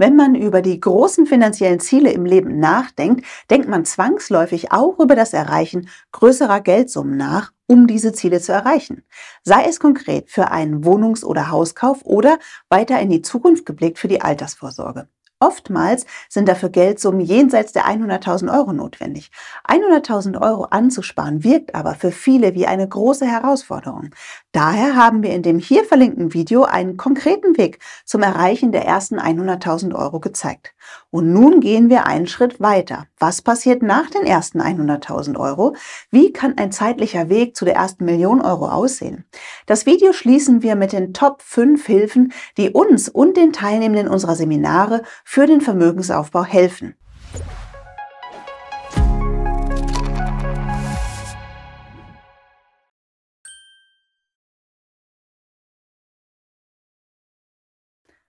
Wenn man über die großen finanziellen Ziele im Leben nachdenkt, denkt man zwangsläufig auch über das Erreichen größerer Geldsummen nach, um diese Ziele zu erreichen. Sei es konkret für einen Wohnungs- oder Hauskauf oder weiter in die Zukunft geblickt für die Altersvorsorge. Oftmals sind dafür Geldsummen jenseits der 100.000 Euro notwendig. 100.000 Euro anzusparen wirkt aber für viele wie eine große Herausforderung. Daher haben wir in dem hier verlinkten Video einen konkreten Weg zum Erreichen der ersten 100.000 Euro gezeigt. Und nun gehen wir einen Schritt weiter. Was passiert nach den ersten 100.000 Euro? Wie kann ein zeitlicher Weg zu der ersten Million Euro aussehen? Das Video schließen wir mit den Top 5 Hilfen, die uns und den Teilnehmenden unserer Seminare für den Vermögensaufbau helfen.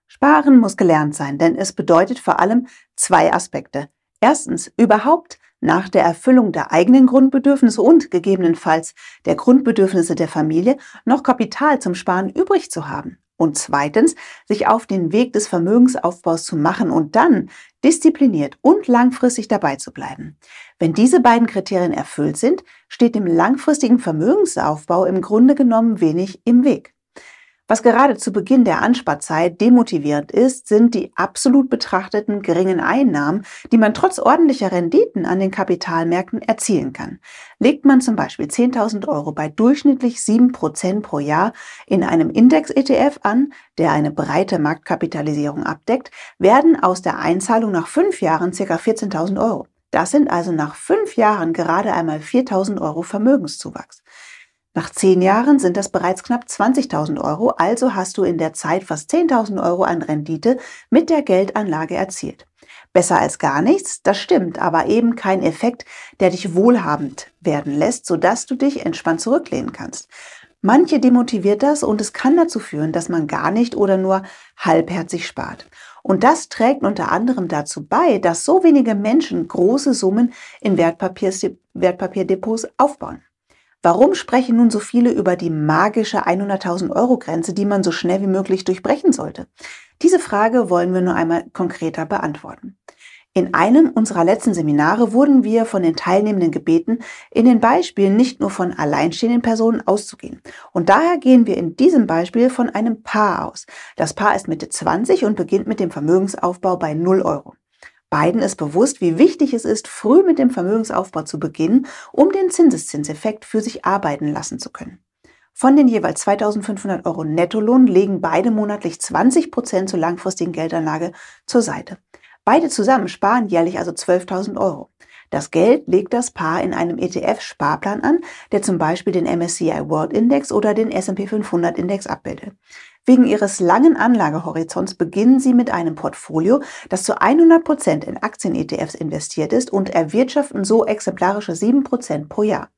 Sparen muss gelernt sein, denn es bedeutet vor allem zwei Aspekte. Erstens, überhaupt nach der Erfüllung der eigenen Grundbedürfnisse und gegebenenfalls der Grundbedürfnisse der Familie noch Kapital zum Sparen übrig zu haben. Und zweitens, sich auf den Weg des Vermögensaufbaus zu machen und dann diszipliniert und langfristig dabei zu bleiben. Wenn diese beiden Kriterien erfüllt sind, steht dem langfristigen Vermögensaufbau im Grunde genommen wenig im Weg. Was gerade zu Beginn der Ansparzeit demotivierend ist, sind die absolut betrachteten geringen Einnahmen, die man trotz ordentlicher Renditen an den Kapitalmärkten erzielen kann. Legt man zum Beispiel 10.000 Euro bei durchschnittlich 7% pro Jahr in einem Index-ETF an, der eine breite Marktkapitalisierung abdeckt, werden aus der Einzahlung nach fünf Jahren ca. 14.000 Euro. Das sind also nach fünf Jahren gerade einmal 4.000 Euro Vermögenszuwachs. Nach zehn Jahren sind das bereits knapp 20.000 Euro, also hast du in der Zeit fast 10.000 Euro an Rendite mit der Geldanlage erzielt. Besser als gar nichts, das stimmt, aber eben kein Effekt, der dich wohlhabend werden lässt, sodass du dich entspannt zurücklehnen kannst. Manche demotiviert das und es kann dazu führen, dass man gar nicht oder nur halbherzig spart. Und das trägt unter anderem dazu bei, dass so wenige Menschen große Summen in Wertpapier Wertpapierdepots aufbauen. Warum sprechen nun so viele über die magische 100.000 Euro Grenze, die man so schnell wie möglich durchbrechen sollte? Diese Frage wollen wir nur einmal konkreter beantworten. In einem unserer letzten Seminare wurden wir von den Teilnehmenden gebeten, in den Beispielen nicht nur von alleinstehenden Personen auszugehen. Und daher gehen wir in diesem Beispiel von einem Paar aus. Das Paar ist Mitte 20 und beginnt mit dem Vermögensaufbau bei 0 Euro. Beiden ist bewusst, wie wichtig es ist, früh mit dem Vermögensaufbau zu beginnen, um den Zinseszinseffekt für sich arbeiten lassen zu können. Von den jeweils 2500 Euro Nettolohn legen beide monatlich 20 Prozent zur langfristigen Geldanlage zur Seite. Beide zusammen sparen jährlich also 12.000 Euro. Das Geld legt das Paar in einem ETF-Sparplan an, der zum Beispiel den MSCI World Index oder den S&P 500 Index abbildet. Wegen ihres langen Anlagehorizonts beginnen sie mit einem Portfolio, das zu 100 Prozent in Aktien-ETFs investiert ist und erwirtschaften so exemplarische 7 Prozent pro Jahr.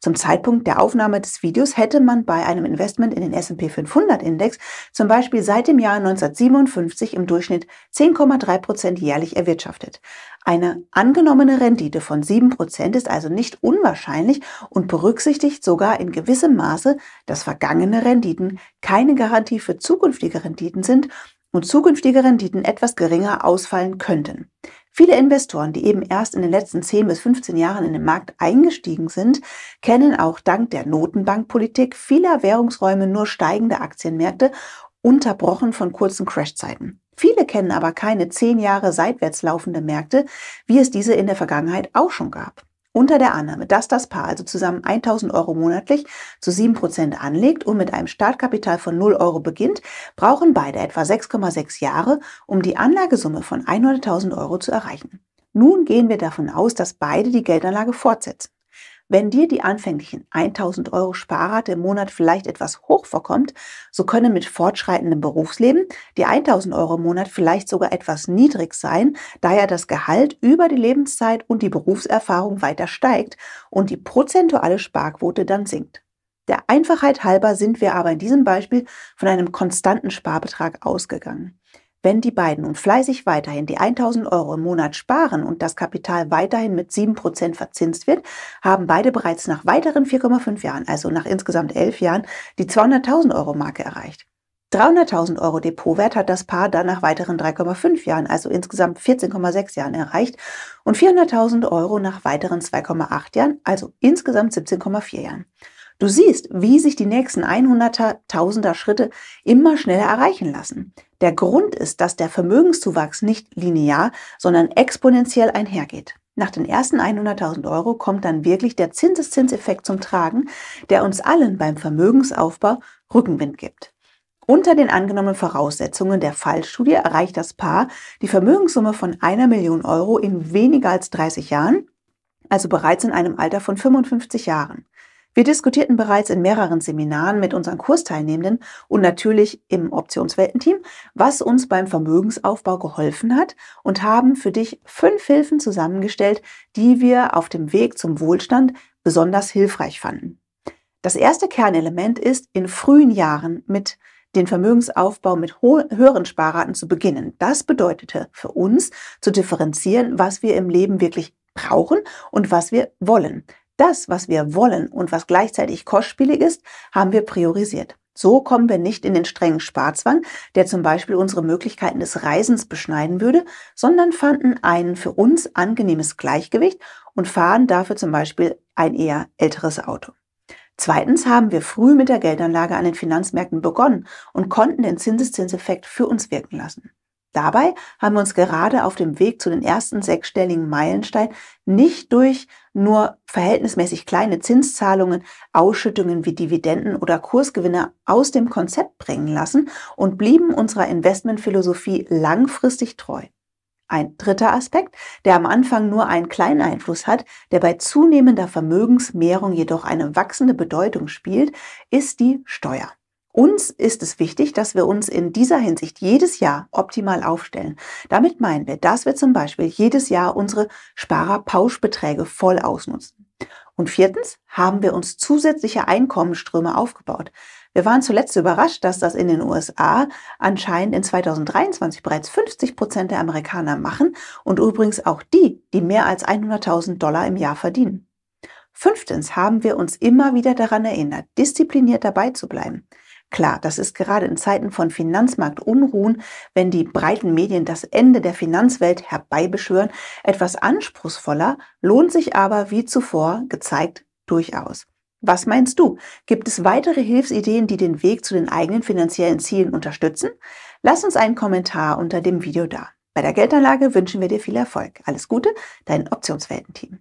Zum Zeitpunkt der Aufnahme des Videos hätte man bei einem Investment in den S&P 500 Index zum Beispiel seit dem Jahr 1957 im Durchschnitt 10,3 Prozent jährlich erwirtschaftet. Eine angenommene Rendite von 7% ist also nicht unwahrscheinlich und berücksichtigt sogar in gewissem Maße, dass vergangene Renditen keine Garantie für zukünftige Renditen sind und zukünftige Renditen etwas geringer ausfallen könnten. Viele Investoren, die eben erst in den letzten 10 bis 15 Jahren in den Markt eingestiegen sind, kennen auch dank der Notenbankpolitik vieler Währungsräume nur steigende Aktienmärkte, unterbrochen von kurzen Crashzeiten. Viele kennen aber keine zehn Jahre seitwärts laufende Märkte, wie es diese in der Vergangenheit auch schon gab. Unter der Annahme, dass das Paar also zusammen 1000 Euro monatlich zu 7% anlegt und mit einem Startkapital von 0 Euro beginnt, brauchen beide etwa 6,6 Jahre, um die Anlagesumme von 100.000 Euro zu erreichen. Nun gehen wir davon aus, dass beide die Geldanlage fortsetzen. Wenn dir die anfänglichen 1000 Euro Sparrate im Monat vielleicht etwas hoch vorkommt, so können mit fortschreitendem Berufsleben die 1000 Euro im Monat vielleicht sogar etwas niedrig sein, da ja das Gehalt über die Lebenszeit und die Berufserfahrung weiter steigt und die prozentuale Sparquote dann sinkt. Der Einfachheit halber sind wir aber in diesem Beispiel von einem konstanten Sparbetrag ausgegangen. Wenn die beiden nun fleißig weiterhin die 1000 Euro im Monat sparen und das Kapital weiterhin mit 7% verzinst wird, haben beide bereits nach weiteren 4,5 Jahren, also nach insgesamt 11 Jahren, die 200.000 Euro Marke erreicht. 300.000 Euro Depotwert hat das Paar dann nach weiteren 3,5 Jahren, also insgesamt 14,6 Jahren erreicht und 400.000 Euro nach weiteren 2,8 Jahren, also insgesamt 17,4 Jahren. Du siehst, wie sich die nächsten 100er, 1000er Schritte immer schneller erreichen lassen. Der Grund ist, dass der Vermögenszuwachs nicht linear, sondern exponentiell einhergeht. Nach den ersten 100.000 Euro kommt dann wirklich der Zinseszinseffekt zum Tragen, der uns allen beim Vermögensaufbau Rückenwind gibt. Unter den angenommenen Voraussetzungen der Fallstudie erreicht das Paar die Vermögenssumme von einer Million Euro in weniger als 30 Jahren, also bereits in einem Alter von 55 Jahren. Wir diskutierten bereits in mehreren Seminaren mit unseren Kursteilnehmenden und natürlich im Optionswelten-Team, was uns beim Vermögensaufbau geholfen hat und haben für dich fünf Hilfen zusammengestellt, die wir auf dem Weg zum Wohlstand besonders hilfreich fanden. Das erste Kernelement ist, in frühen Jahren mit den Vermögensaufbau mit höheren Sparraten zu beginnen. Das bedeutete für uns zu differenzieren, was wir im Leben wirklich brauchen und was wir wollen. Das, was wir wollen und was gleichzeitig kostspielig ist, haben wir priorisiert. So kommen wir nicht in den strengen Sparzwang, der zum Beispiel unsere Möglichkeiten des Reisens beschneiden würde, sondern fanden ein für uns angenehmes Gleichgewicht und fahren dafür zum Beispiel ein eher älteres Auto. Zweitens haben wir früh mit der Geldanlage an den Finanzmärkten begonnen und konnten den Zinseszinseffekt für uns wirken lassen. Dabei haben wir uns gerade auf dem Weg zu den ersten sechsstelligen Meilenstein nicht durch nur verhältnismäßig kleine Zinszahlungen, Ausschüttungen wie Dividenden oder Kursgewinne aus dem Konzept bringen lassen und blieben unserer Investmentphilosophie langfristig treu. Ein dritter Aspekt, der am Anfang nur einen kleinen Einfluss hat, der bei zunehmender Vermögensmehrung jedoch eine wachsende Bedeutung spielt, ist die Steuer. Uns ist es wichtig, dass wir uns in dieser Hinsicht jedes Jahr optimal aufstellen. Damit meinen wir, dass wir zum Beispiel jedes Jahr unsere Sparerpauschbeträge voll ausnutzen. Und viertens haben wir uns zusätzliche Einkommensströme aufgebaut. Wir waren zuletzt überrascht, dass das in den USA anscheinend in 2023 bereits 50 Prozent der Amerikaner machen und übrigens auch die, die mehr als 100.000 Dollar im Jahr verdienen. Fünftens haben wir uns immer wieder daran erinnert, diszipliniert dabei zu bleiben. Klar, das ist gerade in Zeiten von Finanzmarktunruhen, wenn die breiten Medien das Ende der Finanzwelt herbeibeschwören, etwas anspruchsvoller, lohnt sich aber, wie zuvor gezeigt, durchaus. Was meinst du? Gibt es weitere Hilfsideen, die den Weg zu den eigenen finanziellen Zielen unterstützen? Lass uns einen Kommentar unter dem Video da. Bei der Geldanlage wünschen wir dir viel Erfolg. Alles Gute, dein Optionswelten-Team.